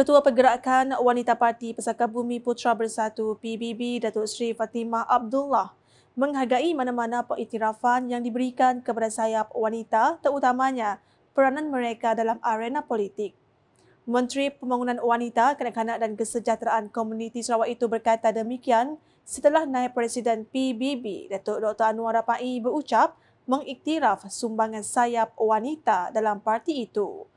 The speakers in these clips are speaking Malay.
Ketua Pergerakan Wanita Parti Pesaka Bumi Putra Bersatu PBB Datuk Seri Fatimah Abdullah menghargai mana-mana pengiktirafan yang diberikan kepada sayap wanita terutamanya peranan mereka dalam arena politik. Menteri Pembangunan Wanita, Kanak-kanak dan Kesejahteraan Komuniti Sarawak itu berkata demikian setelah naib Presiden PBB Datuk Dr. Anwar Rapai berucap mengiktiraf sumbangan sayap wanita dalam parti itu.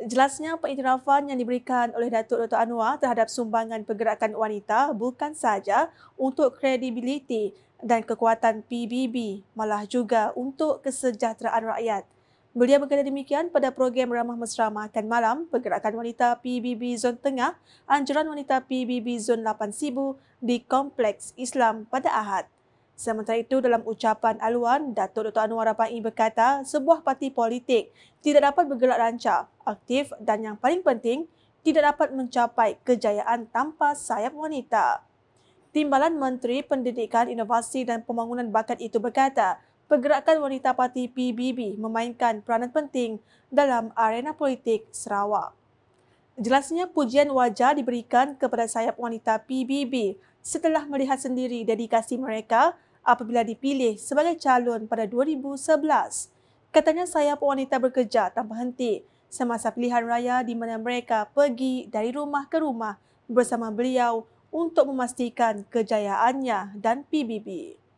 Jelasnya pengiktirafan yang diberikan oleh Datuk Dr. Anwar terhadap sumbangan pergerakan wanita bukan sahaja untuk kredibiliti dan kekuatan PBB malah juga untuk kesejahteraan rakyat. Beliau berkata demikian pada program Ramah Mesra Makan Malam Pergerakan Wanita PBB Zon Tengah Anjuran Wanita PBB Zon 8 Sibu di Kompleks Islam pada Ahad. Sementara itu dalam ucapan aluan, Datuk Dr. Anwar Rapai berkata sebuah parti politik tidak dapat bergerak lancar, aktif dan yang paling penting tidak dapat mencapai kejayaan tanpa sayap wanita. Timbalan Menteri Pendidikan Inovasi dan Pembangunan Bakat itu berkata, pergerakan wanita parti PBB memainkan peranan penting dalam arena politik Sarawak. Jelasnya pujian wajar diberikan kepada sayap wanita PBB setelah melihat sendiri dedikasi mereka apabila dipilih sebagai calon pada 2011. Katanya sayap wanita bekerja tanpa henti semasa pilihan raya di mana mereka pergi dari rumah ke rumah bersama beliau untuk memastikan kejayaannya dan PBB.